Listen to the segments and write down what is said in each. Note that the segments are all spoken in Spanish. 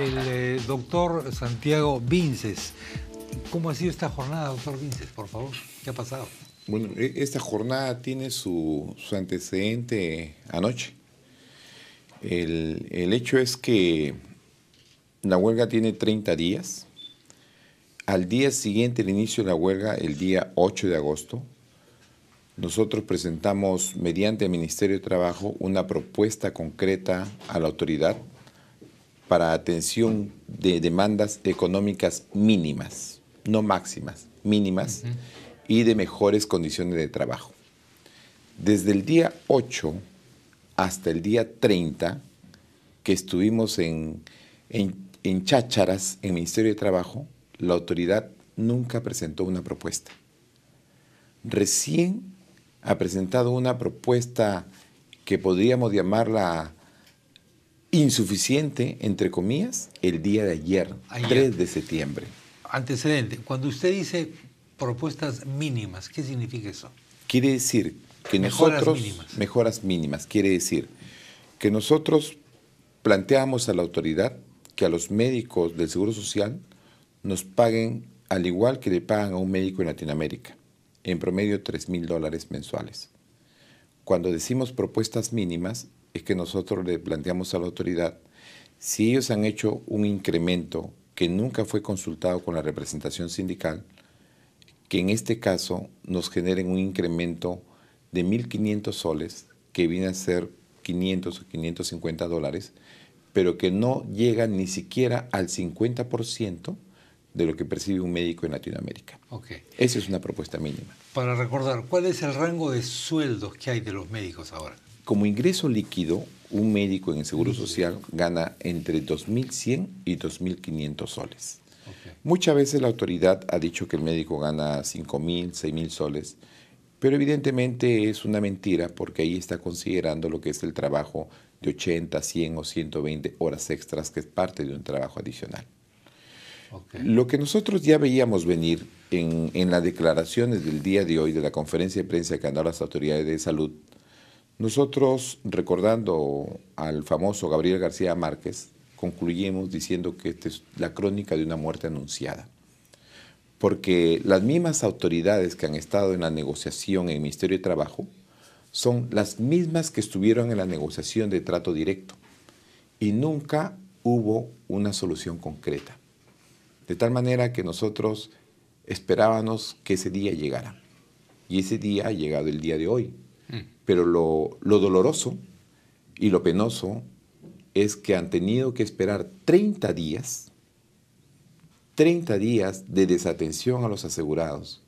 el eh, doctor Santiago Vinces. ¿Cómo ha sido esta jornada, doctor Vinces? Por favor, ¿qué ha pasado? Bueno, e, esta jornada tiene su, antecedente anoche. El, hecho es que la huelga tiene 30 días. Al día siguiente el inicio de la huelga, el día 8 de agosto, nosotros presentamos mediante el Ministerio de Trabajo una propuesta concreta a la autoridad para atención de demandas económicas mínimas, no máximas, mínimas, y de mejores condiciones de trabajo. Desde el día 8 hasta el día 30, que estuvimos en, en, en Chácharas, en el Ministerio de Trabajo, la autoridad nunca presentó una propuesta. Recién ha presentado una propuesta que podríamos llamarla insuficiente, entre comillas, el día de ayer, 3 de septiembre. Antecedente, cuando usted dice propuestas mínimas, ¿qué significa eso? Quiere decir que nosotros... Mejoras mínimas. Quiere decir que nosotros planteamos a la autoridad que a los médicos del Seguro Social nos paguen al igual que le pagan a un médico en Latinoamérica, en promedio 3 mil dólares mensuales. Cuando decimos propuestas mínimas, es que nosotros le planteamos a la autoridad, si ellos han hecho un incremento que nunca fue consultado con la representación sindical, que en este caso nos generen un incremento de 1.500 soles, que viene a ser 500 o 550 dólares, pero que no llega ni siquiera al 50% de lo que percibe un médico en Latinoamérica. Okay. Esa es una propuesta mínima. Para recordar, ¿cuál es el rango de sueldos que hay de los médicos ahora? como ingreso líquido, un médico en el Seguro Social gana entre 2.100 y 2.500 soles. Muchas veces la autoridad ha dicho que el médico gana 5.000, 6.000 soles, pero evidentemente es una mentira porque ahí está considerando lo que es el trabajo de 80, 100 o 120 horas extras, que es parte de un trabajo adicional. Lo que nosotros ya veíamos venir en, en las declaraciones del día de hoy de la conferencia de prensa que han dado las autoridades de salud nosotros, recordando al famoso Gabriel García Márquez, concluimos diciendo que esta es la crónica de una muerte anunciada. Porque las mismas autoridades que han estado en la negociación en el Ministerio de Trabajo son las mismas que estuvieron en la negociación de trato directo. Y nunca hubo una solución concreta. De tal manera que nosotros esperábamos que ese día llegara. Y ese día ha llegado el día de hoy. Pero lo, doloroso y lo penoso es que han tenido que esperar 30 días, 30 días de desatención a los asegurados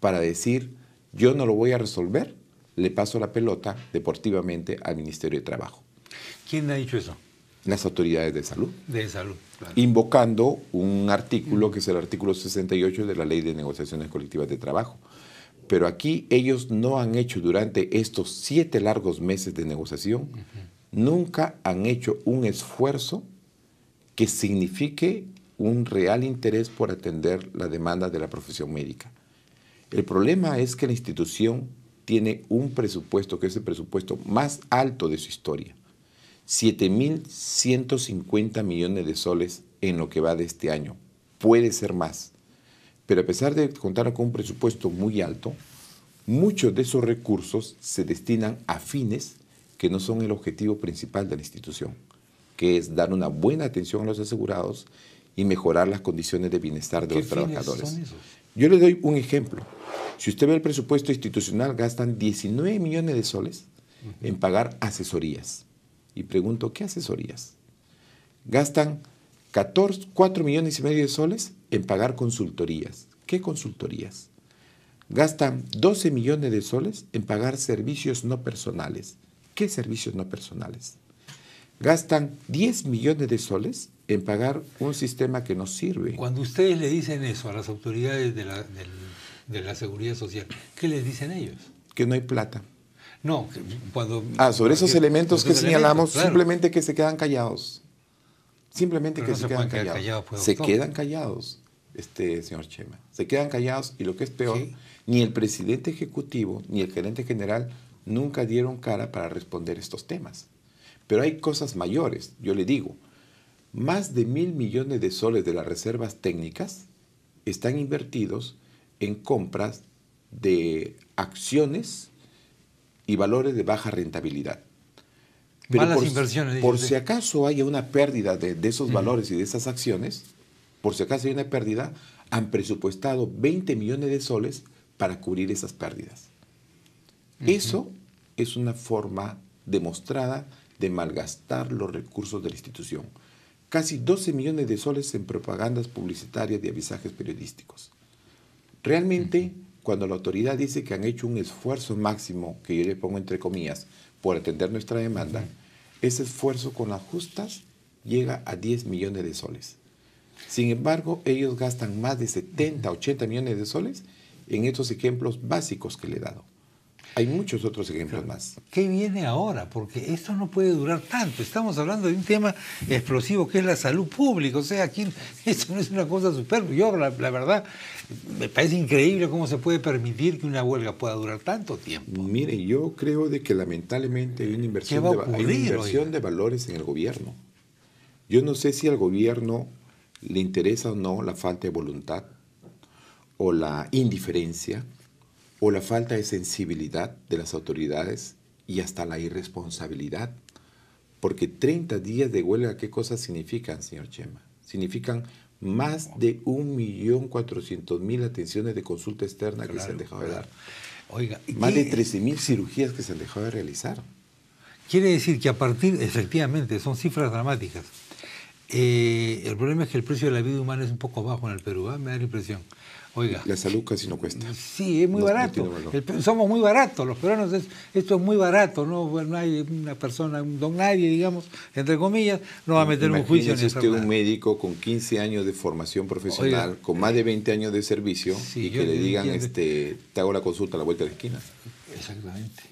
para decir, yo no lo voy a resolver, le paso la pelota deportivamente al Ministerio de Trabajo. ¿Quién ha dicho eso? Las autoridades de salud. De salud, claro. Invocando un artículo que es el artículo 68 de la Ley de Negociaciones Colectivas de Trabajo, pero aquí ellos no han hecho durante estos siete largos meses de negociación, nunca han hecho un esfuerzo que signifique un real interés por atender la demanda de la profesión médica. El problema es que la institución tiene un presupuesto que es el presupuesto más alto de su historia, 7.150 millones de soles en lo que va de este año. Puede ser más. Pero a pesar de contar con un presupuesto muy alto, muchos de esos recursos se destinan a fines que no son el objetivo principal de la institución, que es dar una buena atención a los asegurados y mejorar las condiciones de bienestar de los trabajadores. Yo le doy un ejemplo. Si usted ve el presupuesto institucional, gastan 19 millones de soles en pagar asesorías. Y pregunto, ¿qué asesorías? Gastan 14, 4 millones y medio de soles en pagar consultorías. ¿Qué consultorías? Gastan 12 millones de soles en pagar servicios no personales. ¿Qué servicios no personales? Gastan 10 millones de soles en pagar un sistema que no sirve. Cuando ustedes le dicen eso a las autoridades de la, seguridad social, ¿qué les dicen ellos? Que no hay plata. No, cuando... Ah, sobre esos elementos que señalamos, simplemente que se quedan callados. Simplemente que se, quedan callados. Pues, se quedan callados, este señor Chema. Se quedan callados y lo que es peor, ni el presidente ejecutivo ni el gerente general nunca dieron cara para responder estos temas. Pero hay cosas mayores, yo le digo. Más de mil millones de soles de las reservas técnicas están invertidos en compras de acciones y valores de baja rentabilidad por, si acaso haya una pérdida de, esos valores y de esas acciones, por si acaso hay una pérdida, han presupuestado 20 millones de soles para cubrir esas pérdidas. Eso es una forma demostrada de malgastar los recursos de la institución. Casi 12 millones de soles en propagandas publicitarias de avisajes periodísticos. Realmente, cuando la autoridad dice que han hecho un esfuerzo máximo, que yo le pongo entre comillas, por atender nuestra demanda, ese esfuerzo con las justas llega a 10 millones de soles. Sin embargo, ellos gastan más de 70, 80 millones de soles en estos ejemplos básicos que le he dado. Hay muchos otros ejemplos más. ¿Qué viene ahora? Porque esto no puede durar tanto. Estamos hablando de un tema explosivo que es la salud pública. O sea, aquí esto no es una cosa super... Yo, la, verdad, me parece increíble cómo se puede permitir que una huelga pueda durar tanto tiempo. Mire, yo creo de que lamentablemente hay una inversión, inversión de valores en el gobierno. Yo no sé si al gobierno le interesa o no la falta de voluntad o la indiferencia o la falta de sensibilidad de las autoridades y hasta la irresponsabilidad. Porque 30 días de huelga, ¿qué cosas significan, señor Chema? Significan más de 1.400.000 atenciones de consulta externa que se han dejado de dar. Oiga, más de 13.000 cirugías que se han dejado de realizar. Quiere decir que a partir, efectivamente, son cifras dramáticas. Eh, el problema es que el precio de la vida humana es un poco bajo en el Perú, ¿ah? me da la impresión. La salud casi no cuesta. Sí, es muy barato. somos muy baratos, los peruanos, esto es muy barato, ¿no? hay una persona, don nadie, digamos, entre comillas, no va a meter Imagínese un juicio en usted un médico con 15 años de formación profesional, con más de 20 años de servicio, y que le digan, este, te hago la consulta a la vuelta de la esquina. Exactamente.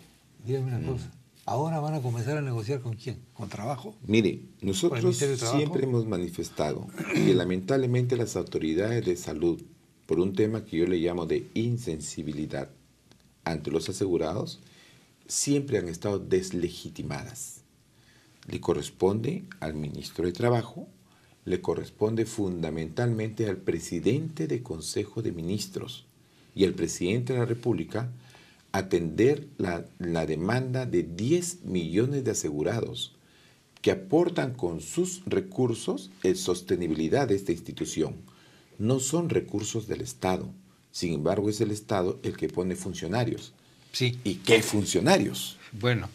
Dígame una mm. cosa. Ahora van a comenzar a negociar con quién? ¿Con trabajo? Mire, nosotros siempre hemos manifestado que lamentablemente las autoridades de salud por un tema que yo le llamo de insensibilidad ante los asegurados, siempre han estado deslegitimadas. Le corresponde al ministro de Trabajo, le corresponde fundamentalmente al presidente del Consejo de Ministros y al presidente de la República atender la, demanda de 10 millones de asegurados que aportan con sus recursos la sostenibilidad de esta institución no son recursos del Estado. Sin embargo, es el Estado el que pone funcionarios. Sí. ¿Y qué funcionarios? Bueno,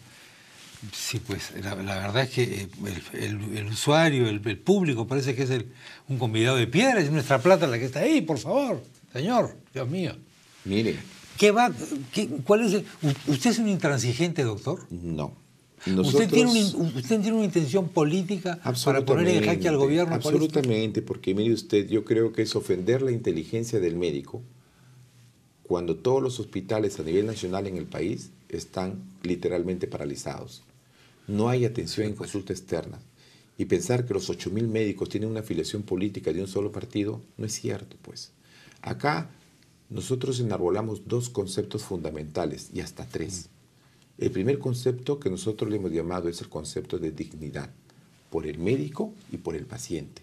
sí, pues la, verdad es que eh, el, usuario, el, público, parece que es un convidado de piedra, es nuestra plata la que está ahí, por favor, señor, Dios mío. Mire. ¿Qué va? ¿Cuál es? ¿Usted es un intransigente, doctor? No. ¿Usted, tiene una, ¿Usted tiene una intención política para poner en jaque al gobierno? Absolutamente, porque mire usted, yo creo que es ofender la inteligencia del médico cuando todos los hospitales a nivel nacional en el país están literalmente paralizados. No hay atención en consulta externa. Y pensar que los 8.000 médicos tienen una afiliación política de un solo partido no es cierto, pues. Acá nosotros enarbolamos dos conceptos fundamentales y hasta tres. El primer concepto que nosotros le hemos llamado es el concepto de dignidad, por el médico y por el paciente.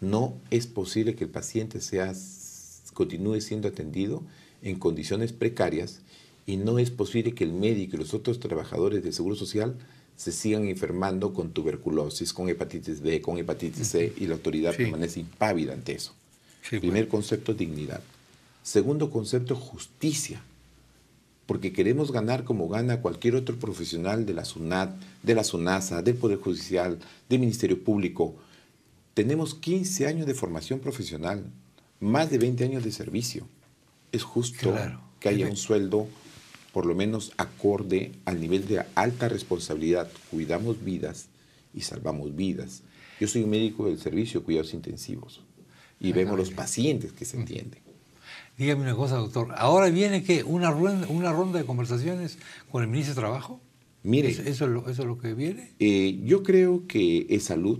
No es posible que el paciente sea, continúe siendo atendido en condiciones precarias y no es posible que el médico y los otros trabajadores del Seguro Social se sigan enfermando con tuberculosis, con hepatitis B, con hepatitis C y la autoridad permanece impávida ante eso. El Primer concepto, dignidad. Segundo concepto, justicia porque queremos ganar como gana cualquier otro profesional de la SUNAT, de la SUNASA, del Poder Judicial, del Ministerio Público. Tenemos 15 años de formación profesional, más de 20 años de servicio. Es justo que haya un sueldo por lo menos acorde al nivel de alta responsabilidad. Cuidamos vidas y salvamos vidas. Yo soy un médico del servicio de cuidados intensivos y vemos los pacientes que se entienden. Dígame una cosa, doctor. ¿Ahora viene que una, ronda de conversaciones con el ministro de Trabajo? Mire. ¿Eso, es, lo, que viene? Eh, yo creo que esa Salud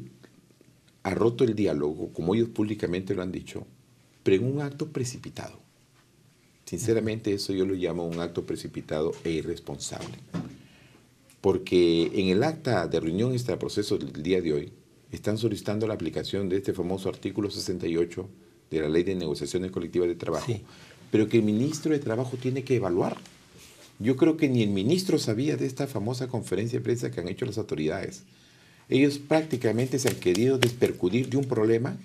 ha roto el diálogo, como ellos públicamente lo han dicho, pero en un acto precipitado. Sinceramente, eso yo lo llamo un acto precipitado e irresponsable. Porque en el acta de reunión extra-proceso del día de hoy, están solicitando la aplicación de este famoso artículo 68 de la Ley de Negociaciones Colectivas de Trabajo, pero que el ministro de Trabajo tiene que evaluar. Yo creo que ni el ministro sabía de esta famosa conferencia de prensa que han hecho las autoridades. Ellos prácticamente se han querido despercudir de un problema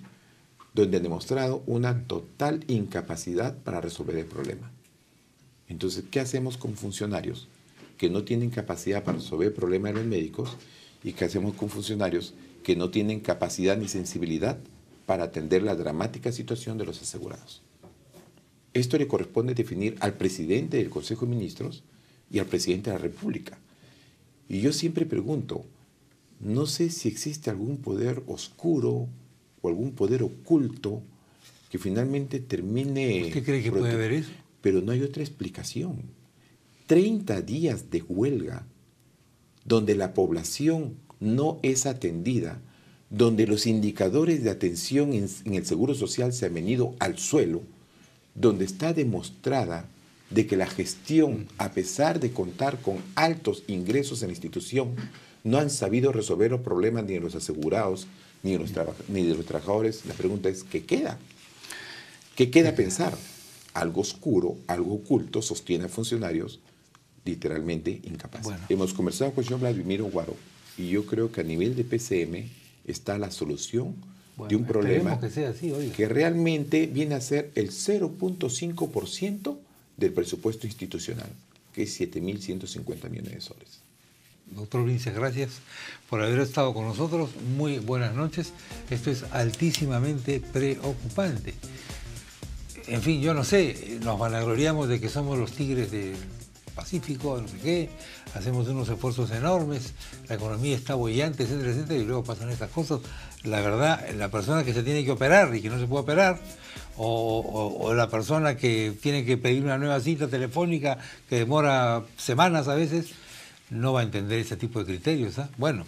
donde han demostrado una total incapacidad para resolver el problema. Entonces, ¿qué hacemos con funcionarios que no tienen capacidad para resolver el problema de los médicos? ¿Y qué hacemos con funcionarios que no tienen capacidad ni sensibilidad para atender la dramática situación de los asegurados. Esto le corresponde definir al presidente del Consejo de Ministros y al presidente de la República. Y yo siempre pregunto, no sé si existe algún poder oscuro o algún poder oculto que finalmente termine... ¿Usted cree que puede haber eso? Pero no hay otra explicación. 30 días de huelga donde la población no es atendida, donde los indicadores de atención en, el Seguro Social se han venido al suelo, donde está demostrada de que la gestión, a pesar de contar con altos ingresos en la institución, no han sabido resolver los problemas ni de los asegurados ni de los, trabajadores. La pregunta es, ¿qué queda? ¿Qué queda pensar? Algo oscuro, algo oculto, sostiene a funcionarios literalmente incapaces. Hemos conversado con el señor Vladimir Guaro y yo creo que a nivel de PCM está la solución de un problema que, realmente viene a ser el 0.5% del presupuesto institucional, que es 7.150 millones de soles. Doctor Vinces, gracias por haber estado con nosotros. Muy buenas noches. Esto es altísimamente preocupante. En fin, yo no sé, nos vanagloriamos de que somos los tigres de, Pacífico, no sé qué, hacemos unos esfuerzos enormes, la economía está bollante, etcétera, etcétera, y luego pasan estas cosas. La verdad, la persona que se tiene que operar y que no se puede operar, o, la persona que tiene que pedir una nueva cita telefónica que demora semanas a veces, no va a entender ese tipo de criterios. ¿ah? Bueno.